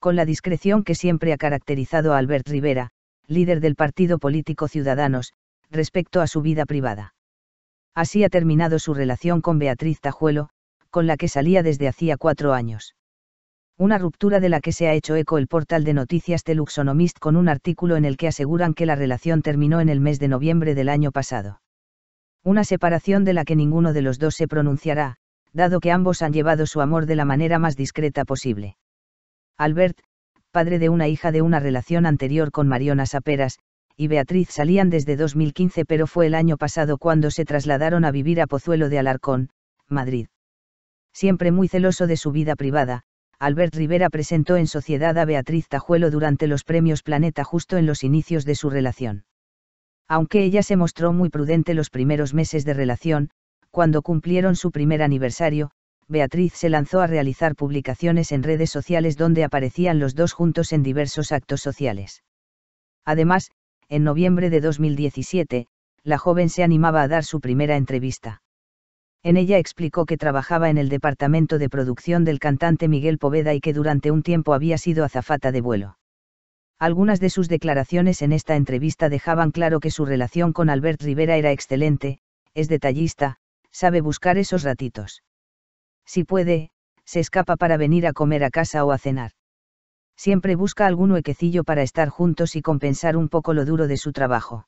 con la discreción que siempre ha caracterizado a Albert Rivera, líder del partido político Ciudadanos, respecto a su vida privada. Así ha terminado su relación con Beatriz Tajuelo, con la que salía desde hacía cuatro años. Una ruptura de la que se ha hecho eco el portal de noticias Teluxonomist con un artículo en el que aseguran que la relación terminó en el mes de noviembre del año pasado. Una separación de la que ninguno de los dos se pronunciará, dado que ambos han llevado su amor de la manera más discreta posible. Albert, padre de una hija de una relación anterior con Mariona Saperas, y Beatriz salían desde 2015 pero fue el año pasado cuando se trasladaron a vivir a Pozuelo de Alarcón, Madrid. Siempre muy celoso de su vida privada, Albert Rivera presentó en sociedad a Beatriz Tajuelo durante los premios Planeta justo en los inicios de su relación. Aunque ella se mostró muy prudente los primeros meses de relación, cuando cumplieron su primer aniversario, Beatriz se lanzó a realizar publicaciones en redes sociales donde aparecían los dos juntos en diversos actos sociales. Además, en noviembre de 2017, la joven se animaba a dar su primera entrevista. En ella explicó que trabajaba en el departamento de producción del cantante Miguel Poveda y que durante un tiempo había sido azafata de vuelo. Algunas de sus declaraciones en esta entrevista dejaban claro que su relación con Albert Rivera era excelente, es detallista, sabe buscar esos ratitos. Si puede, se escapa para venir a comer a casa o a cenar. Siempre busca algún huequecillo para estar juntos y compensar un poco lo duro de su trabajo.